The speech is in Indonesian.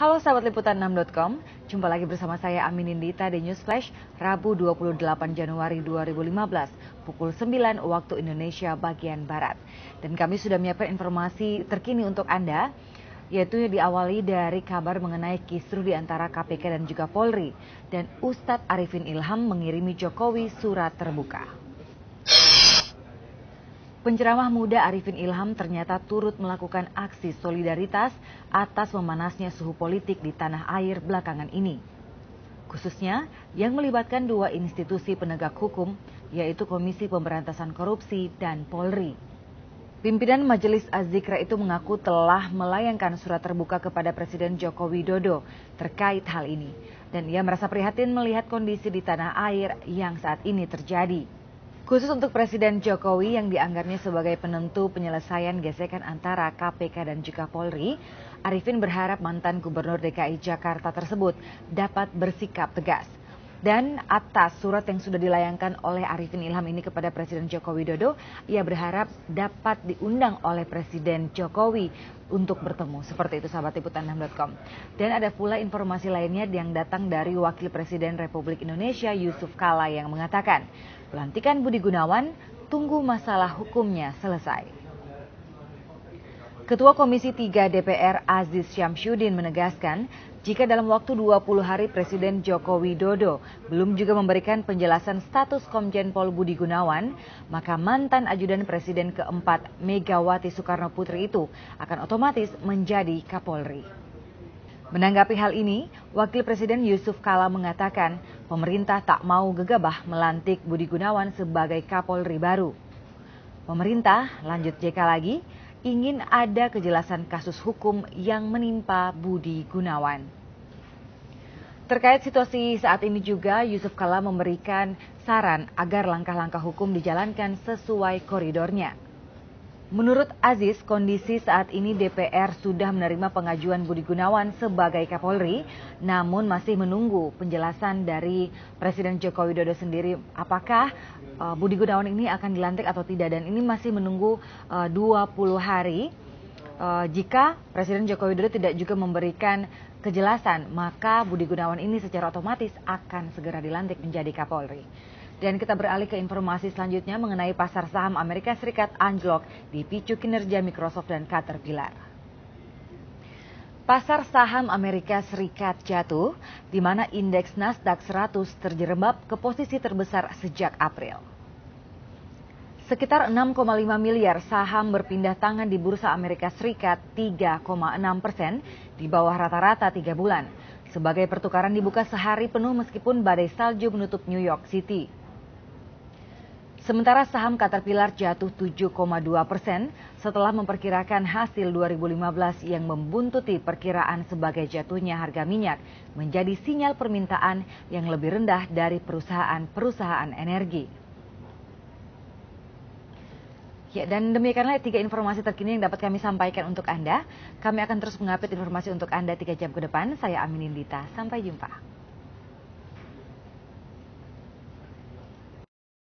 Halo sahabat liputan6.com, jumpa lagi bersama saya Amin Indita di News Flash Rabu 28 Januari 2015 pukul 9 waktu Indonesia bagian Barat. Dan kami sudah menyiapkan informasi terkini untuk Anda yaitu diawali dari kabar mengenai kisruh di antara KPK dan juga Polri dan Ustadz Arifin Ilham mengirimi Jokowi surat terbuka. Penceramah muda Arifin Ilham ternyata turut melakukan aksi solidaritas atas memanasnya suhu politik di tanah air belakangan ini. Khususnya yang melibatkan dua institusi penegak hukum, yaitu Komisi Pemberantasan Korupsi dan Polri. Pimpinan Majelis Azikra itu mengaku telah melayangkan surat terbuka kepada Presiden Joko Widodo terkait hal ini. Dan ia merasa prihatin melihat kondisi di tanah air yang saat ini terjadi. Khusus untuk Presiden Jokowi yang dianggapnya sebagai penentu penyelesaian gesekan antara KPK dan juga Polri, Arifin berharap mantan Gubernur DKI Jakarta tersebut dapat bersikap tegas. Dan atas surat yang sudah dilayangkan oleh Arifin Ilham ini kepada Presiden Joko Widodo, ia berharap dapat diundang oleh Presiden Jokowi untuk bertemu. Seperti itu sahabat liputan6.com. Dan ada pula informasi lainnya yang datang dari Wakil Presiden Republik Indonesia Yusuf Kala yang mengatakan, pelantikan Budi Gunawan tunggu masalah hukumnya selesai. Ketua Komisi 3 DPR Aziz Syamsuddin menegaskan jika dalam waktu 20 hari Presiden Joko Widodo belum juga memberikan penjelasan status Komjen Pol Budi Gunawan, maka mantan ajudan Presiden keempat Megawati Soekarno Putri itu akan otomatis menjadi Kapolri. Menanggapi hal ini, Wakil Presiden Yusuf Kala mengatakan pemerintah tak mau gegabah melantik Budi Gunawan sebagai Kapolri baru. Pemerintah lanjut JK lagi, ingin ada kejelasan kasus hukum yang menimpa Budi Gunawan. Terkait situasi saat ini juga, Yusuf Kala memberikan saran agar langkah-langkah hukum dijalankan sesuai koridornya. Menurut Aziz, kondisi saat ini DPR sudah menerima pengajuan Budi Gunawan sebagai Kapolri, namun masih menunggu penjelasan dari Presiden Joko Widodo sendiri apakah uh, Budi Gunawan ini akan dilantik atau tidak dan ini masih menunggu eh, uh, 20 hari. Uh, jika Presiden Joko Widodo tidak juga memberikan kejelasan, maka Budi Gunawan ini secara otomatis akan segera dilantik menjadi Kapolri. Dan kita beralih ke informasi selanjutnya mengenai pasar saham Amerika Serikat anjlok dipicu kinerja Microsoft dan Caterpillar. Pasar saham Amerika Serikat jatuh, di mana indeks Nasdaq 100 terjerembab ke posisi terbesar sejak April. Sekitar 6,5 miliar saham berpindah tangan di Bursa Amerika Serikat 3,6 persen di bawah rata-rata 3 bulan. Sebagai pertukaran dibuka sehari penuh meskipun badai salju menutup New York City. Sementara saham Caterpillar jatuh 7,2 persen setelah memperkirakan hasil 2015 yang membuntuti perkiraan sebagai jatuhnya harga minyak menjadi sinyal permintaan yang lebih rendah dari perusahaan-perusahaan energi. Ya, dan demikianlah tiga informasi terkini yang dapat kami sampaikan untuk Anda. Kami akan terus mengupdate informasi untuk Anda tiga jam ke depan. Saya Amin Indita. Sampai jumpa.